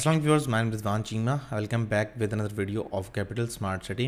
Aslam viewers मैं Rizwan Cheema welcome back with another video of capital smart city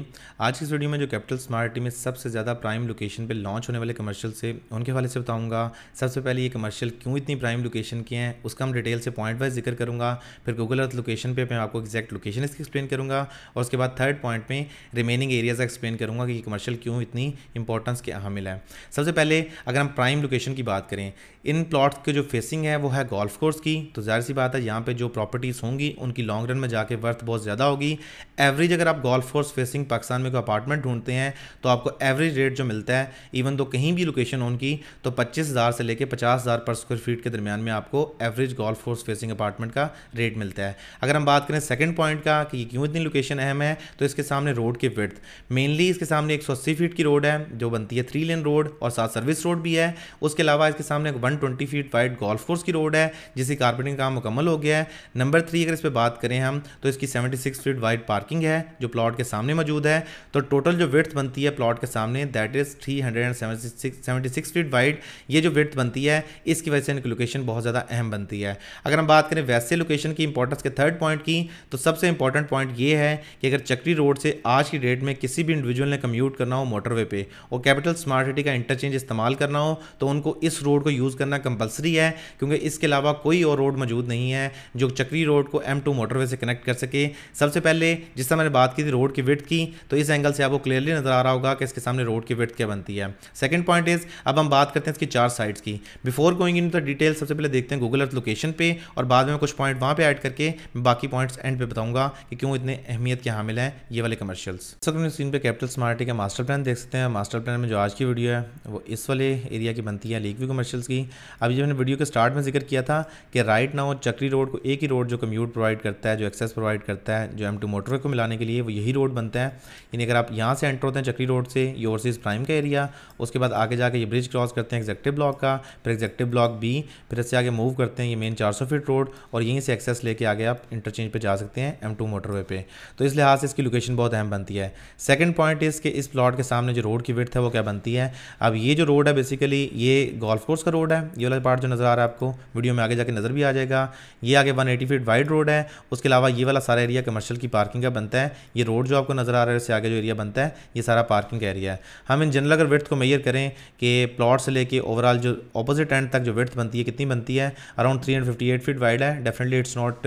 आज की इस वीडियो में जो कैपिटल स्मार्ट सिटी में सबसे ज़्यादा प्राइम लोकेशन पे लॉन्च होने वाले कमर्शियल से उनके हवाले से बताऊंगा सबसे पहले ये कमर्शियल क्यों इतनी प्राइम लोकेशन के हैं उसका हम डिटेल से पॉइंट वाइज जिक्र करूँगा फिर गूगल अर्थ लोकेशन पर मैं आपको एक्जैक्ट लोकेशन इसकी एक्सप्लेन करूँगा और उसके बाद थर्ड पॉइंट में रिमेनिंग एरियाज एक्सप्लेन करूँगा कि ये कमर्शियल क्यों इतनी इंपॉर्टेंस के अहम है सबसे पहले अगर हम प्राइम लोकेशन की बात करें इन प्लाट्स के जो फेसिंग है वो है गोल्फ कोर्स की तो जाहिर सी बात है यहाँ पर जो प्रॉपर्टीज़ होंगी होंगी उनकी लॉन्ग रन में जाके वर्थ बहुत ज़्यादा होगी एवरेज अगर आप गोल्फ फोर्स फेसिंग पाकिस्तान में कोई अपार्टमेंट ढूंढते हैं तो आपको एवरेज रेट जो मिलता है इवन तो कहीं भी लोकेशन उनकी तो पच्चीस से लेकर पचास पर स्क्वायर फीट के दरमियान में आपको average golf course facing apartment का रेट मिलता है अगर हम बात करें सेकेंड पॉइंट का कि क्यों इतनी लोकेशन अहम है तो इसके सामने रोड की वर्थ मेनली इसके सामने एक फीट की रोड है जो बनती है थ्री लेन रोड और साथ सर्विस रोड भी है उसके अलावा इसके सामने 120 फीट वाइड गोल्फ कोर्स की रोड है जिसकी कारपेटिंग काम मुकम्मल हो गया है नंबर थ्री की अगर इस पर बात करें हम तो इसकी 76 फीट वाइड पार्किंग है जो प्लॉट के सामने मौजूद है तो टोटल जो वर्थ बनती है प्लॉट के सामने that is three hundred feet wide ये जो वर्थ बनती है इसकी वजह से इनकी लोकेशन बहुत ज़्यादा अहम बनती है अगर हम बात करें वैसे लोकेशन की इंपॉर्टेंस के थर्ड पॉइंट की तो सबसे इंपॉर्टेंट पॉइंट ये है कि अगर चक्री रोड से आज की डेट में किसी भी इंडिविजुअल ने कम्यूट करना हो मोटरवे पे और कैपिटल स्मार्ट सिटी का इंटरचेंज इस्तेमाल करना हो तो उनको इस रोड को यूज़ करना कंपलसरी है क्योंकि इसके अलावा कोई और रोड मौजूद नहीं है जो चक्री रोड को एम टू मोटरवे से कनेक्ट कर सके सबसे पहले जिस तरह मैंने बात की थी रोड की विथ की तो इस एंगल से आपको क्लियरली नजर आ रहा होगा कि इसके सामने रोड की विथ क्या बनती है सेकंड पॉइंट इज अब हम बात करते हैं इसकी चार साइड्स की before going in the detail सबसे पहले देखते हैं गूगल अर्थ लोकेशन पर और बाद में कुछ पॉइंट वहाँ पर ऐड करके बाकी पॉइंट्स एंड पे बताऊंगा कि क्यों इतने अहमियत के हामिल हैं ये वाले कमर्शियल्स सब स्क्रीन पर कैपिटल स्मार्टी का मास्टर प्लान देख सकते हैं मास्टर प्लान में जो आज की वीडियो है वो इस वाले एरिया की बनती है लीक कमर्शियल्स की अभी जो मैंने वीडियो के स्टार्ट में जिक्र किया था कि राइट नाउ चक्री रोड को एक ही रोड जो कम्यूट एम्प्लीट्यूड प्रोवाइड करता है जो एक्सेस प्रोवाइड करता है जो एम टू मोटरवे को मिलाने के लिए वो यही रोड बनता है यानी अगर आप यहाँ से एंटर होते हैं चक्री रोड से ये ओवरसीज प्राइम का एरिया उसके बाद आगे जाके ये ब्रिज क्रॉस करते हैं एग्जेक्टिव ब्लॉक का फिर एग्जेक्टिव ब्लॉक बी फिर इससे आगे मूव करते हैं ये मेन चार फीट रोड और यहीं से एक्सेस लेके आगे आप इंटरचेंज पर जा सकते हैं एम टू मोटरवे पे तो इस लिहाज से इसकी लोकेशन बहुत अहम बनती है सेकेंड पॉइंट इसके इस प्लॉट के सामने जो रोड की विर्थ है वो क्या बनती है अब ये जो रोड है बेसिकली ये गोल्फ कोर्स का रोड है ये वाला पार्ट जो नज़र आ रहा है आपको वीडियो में आगे जाके नज़र भी आ जाएगा ये आगे 180 फीट वाइड रोड है उसके अलावा ये वाला सारा एरिया कमर्शियल की पार्किंग का बनता है ये रोड जो आपको नज़र आ रहा है इससे आगे जो एरिया बनता है ये सारा पार्किंग का एरिया है हम इन जनरल अगर वर्थ को मैयर करें कि प्लॉट से लेके ओवरऑल जो अपोजिट एंड तक जो वर्थ बनती है कितनी बनती है अराउंड थ्री फीट वाइड है डेफिनेटली इट्स नॉट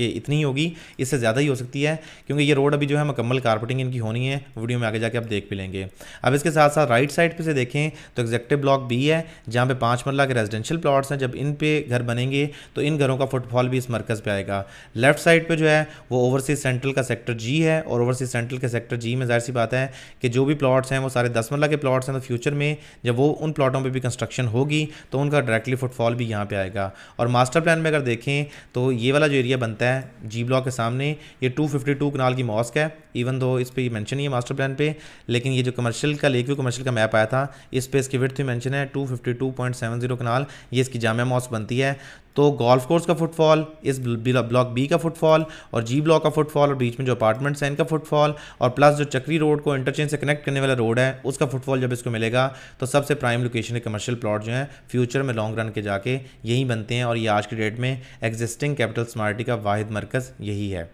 कि इतनी ही होगी इससे ज़्यादा ही हो सकती है क्योंकि ये रोड अभी जो है मुकम्मल कारपेटिंग इनकी होनी है वीडियो में आगे जाके आप देख भी लेंगे अब इसके साथ साथ राइट साइड पर से देखें तो एग्जेक्टिव ब्लॉक बी है जहाँ पे पाँच मरला के रेजिडेंशियल प्लाट्स हैं जब इन पे घर बनेंगे तो इन घरों का फुटफॉल भी इस मरकज़ पे आएगा लेफ्ट साइड पे जो है वो ओवरसीज सेंट्रल का सेक्टर जी है और ओवरसीज सेंट्रल के सेक्टर जी में जाहिर सी बात है कि जो भी प्लॉट्स हैं वो सारे दस मरला के प्लॉट्स हैं तो फ्यूचर में जब वो उन प्लॉटों पर भी कंस्ट्रक्शन होगी तो उनका डायरेक्टली फुटफॉल भी यहाँ पर आएगा और मास्टर प्लान में अगर देखें तो ये वाला जो एरिया बनता है जी ब्लॉक के सामने ये टू कनाल की मॉस्क है इवन दो इस पर यह मैंशन ही है मास्टर प्लान पर लेकिन ये जो कमर्शियल का लेक व्यू कमर्शियल का मैप आया था इस पर इसकी विर्थ भी मैंशन है two fifty two point seven zero kanal ये इसकी जामा मॉस्क बनती है तो गोल्फ कोर्स का फुटफॉल इस ब्लॉक बी का फुटफॉल और जी ब्लॉक का फुटफॉल और बीच में जो अपार्टमेंट्स हैं इनका फुटफॉल और प्लस जो चक्री रोड को इंटरचेंज से कनेक्ट करने वाला रोड है उसका फुटफॉल जब इसको मिलेगा तो सबसे प्राइम लोकेशन के कमर्शियल प्लॉट जो हैं फ्यूचर में लॉन्ग रन के जाके यहीं बनते हैं और ये आज की डेट में एग्जिस्टिंग कैपिटल स्मार्टी का वाद मरकज़ यही है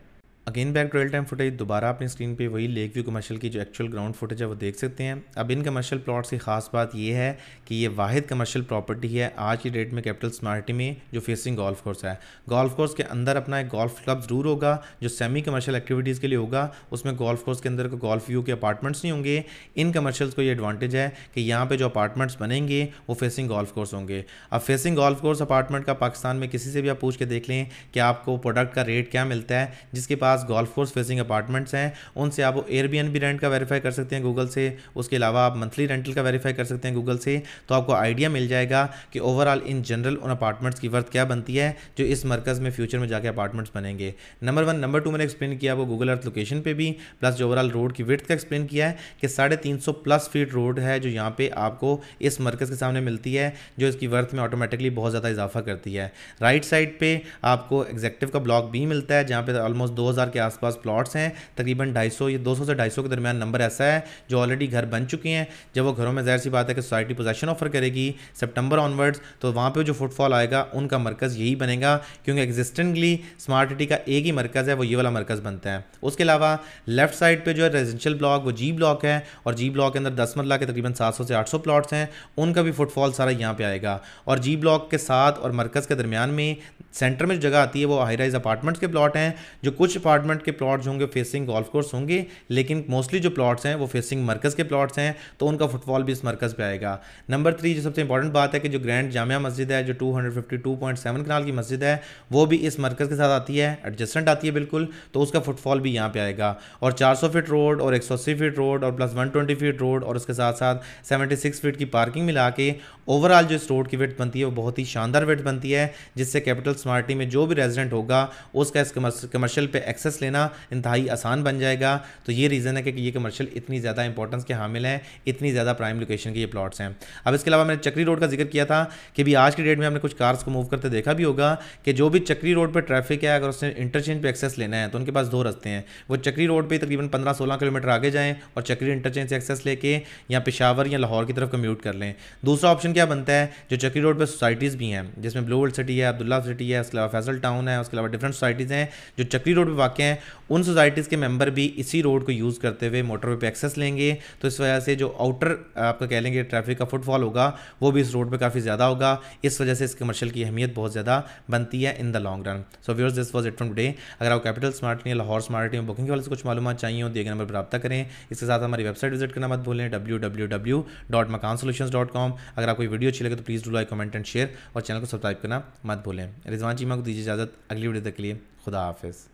again back real time footage दोबारा अपनी स्क्रीन पे वही लेक व्यू कमर्शियल की जो एक्चुअल ग्राउंड फुटेज है वो देख सकते हैं अब इन कमर्शियल प्लॉट्स की खास बात यह है कि ये वाहिद कमर्शियल प्रॉपर्टी है आज की डेट में कैपिटल स्मार्टी में जो फेसिंग गोल्फ कोर्स है गोल्फ कोर्स के अंदर अपना एक गोल्फ क्लब ज़रूर होगा जो सेमी कमर्शियल एक्टिविटीज़ के लिए होगा उसमें गोल्फ कोर्स के अंदर गोल्फ व्यू के अपार्टमेंट्स नहीं होंगे इन कमर्शियल्स को ये एडवांटेज है कि यहाँ पर जो अपार्टमेंट्स बनेंगे वो फेसिंग गोल्फ कोर्स होंगे अब फेसिंग गोल्फ कोर्स अपार्टमेंट का पाकिस्तान में किसी से भी आप पूछ के देख लें कि आपको प्रोडक्ट का रेट क्या मिलता है जिसके पास पास गोल्फ कोर्स फेसिंग अपार्टमेंट्स हैं उनसे आप एयरबीएनबी रेंट का वेरीफाई कर सकते हैं गूगल से उसके अलावा आप मंथली रेंटल का वेरीफाई कर सकते हैं गूगल से तो आपको आइडिया मिल जाएगा कि ओवरऑल इन जनरल उन अपार्टमेंट्स की वर्थ क्या बनती है जो इस मरकज़ में फ्यूचर में जाकर अपार्टमेंट्स बनेंगे नंबर वन नंबर टू मैंने एक्सप्लेन किया वो गूगल अर्थ लोकेशन पर भी प्लस जो ओवरऑल रोड की विर्थ का एक्सप्लेन किया है कि साढ़े तीन सौ प्लस फीट रोड है जो यहाँ पर आपको इस मरकज़ के सामने मिलती है जो इसकी वर्थ में ऑटोमेटिकली बहुत ज़्यादा इजाफा करती है राइट साइड पर आपको एग्जेक्टिव का ब्लॉक भी मिलता है जहाँ पर ऑलमोस्ट दो हज़ार के आसपास प्लॉट्स हैं तकरीबन 250 या 200 से 250 के दरमियान नंबर ऐसा है जो ऑलरेडी घर बन चुके हैं जब वो घरों में जाहिर सी बात है कि सोसाइटी पोजेशन ऑफर करेगी सितंबर ऑनवर्ड्स तो वहाँ पर जो फुटफॉल आएगा उनका मरकज़ यही बनेगा क्योंकि एग्जिस्टेंटली स्मार्ट सिटी का एक ही मरकज़ है वो ये वाला मरकज़ बनता है उसके अलावा लेफ्ट साइड पर जो है रेजिडेंशियल ब्लॉक वो जी ब्लॉक है और जी ब्लॉक के अंदर दस मरला के तकरीबन सात से आठ प्लॉट्स हैं उनका भी फुटफॉल सारा यहाँ पर आएगा और जी ब्लॉक के साथ और मरकज़ के दरमियान में सेंटर में जो जगह आती है वो हाई राइज अपार्टमेंट्स के प्लॉट हैं जो कुछ अपार्टमेंट के प्लॉट्स होंगे फेसिंग गोल्फ कोर्स होंगे लेकिन मोस्टली जो प्लॉट्स हैं वो फेसिंग मरकज़ के प्लॉट्स हैं तो उनका फुटबॉल भी इस मरकज़ पर आएगा नंबर थ्री जो सबसे इंपॉर्टेंट बात है कि जो ग्रैंड जामिया मस्जिद है जो टू कनाल की मस्जिद है वो भी इस मरकज़ के साथ आती है एडजस्टेंट आती है बिल्कुल तो उसका फुटफॉल भी यहाँ पे आएगा और सौ फीट रोड और अस्सी फीट रोड और प्लस ट्वेंटी फीट रोड और उसके साथ साथ सिक्स फीट की पार्किंग मिला के ओवरऑल जो इस रोड की वेट बनती है वो बहुत ही शानदार वेट बनती है जिससे कैपिटल स्मार्टी में जो भी रेजिडेंट होगा उसका इस कमर्शियल पे एक्सेस लेना इंतहाई आसान बन जाएगा तो ये रीज़न है कि ये कमर्शियल इतनी ज़्यादा इंपॉर्टेंस के हामिल हैं इतनी ज़्यादा प्राइम लोकेशन के ये प्लॉट्स हैं अब इसके अलावा मैंने चक्री रोड का जिक्र किया था कि भी आज की डेट में हमने कुछ कार्स को मूव करते देखा भी होगा कि जो भी चक्री रोड पर ट्रैफिक है अगर उसने इंटरचेंज पर एक्सेस लेना है तो उनके पास दो रस्ते हैं वो चक्री रोड पर तकरीबन पंद्रह सोलह किलोमीटर आगे जाएँ और चक्री इंटरचेंज से एक्सेस लेके या पिशावर या लाहौर की तरफ कम्यूट कर लें दूसरा ऑप्शन क्या बनता है जो चक्री रोड पर सोसाइटीज़ भी हैं जिसमें ब्लू वर्ल्ड सिटी है अब्दुल्ला सिटी है उसके अलावा फैसल टाउन है उसके अलावा डिफरेंट सोसाइटीज़ हैं जो चक्री रोड पर वाक़ हैं उन सोसाइटीज़ के मेंबर भी इसी रोड को यूज़ करते हुए मोटरवे पे एक्सेस लेंगे तो इस वजह से जो आउटर आपका कह लेंगे ट्रैफिक का फुटफॉल होगा वो भी इस रोड पे काफ़ी ज़्यादा होगा इस वजह से इस कमर्शियल की अहमियत बहुत ज़्यादा बनती है in the long run so viewers this was it from today अगर आप कैपिटल स्मार्ट नहीं लाहौर स्मार्ट में बुकिंग के वाले से कुछ मालूम चाहिए हो दिए नंबर पर रब्ता करें इसके साथ हमारी वेबसाइट विजिट करना मत भूलें W W W dot Makaan solution dot com अगर आपको वीडियो अच्छी लगे तो please do like comment and share और चैनल को सब्सक्राइब करना मत भूलें रिजवान जी मैं दीजिए इजाज़त अगली वीडियो तक के लिए खुदा हाफिज़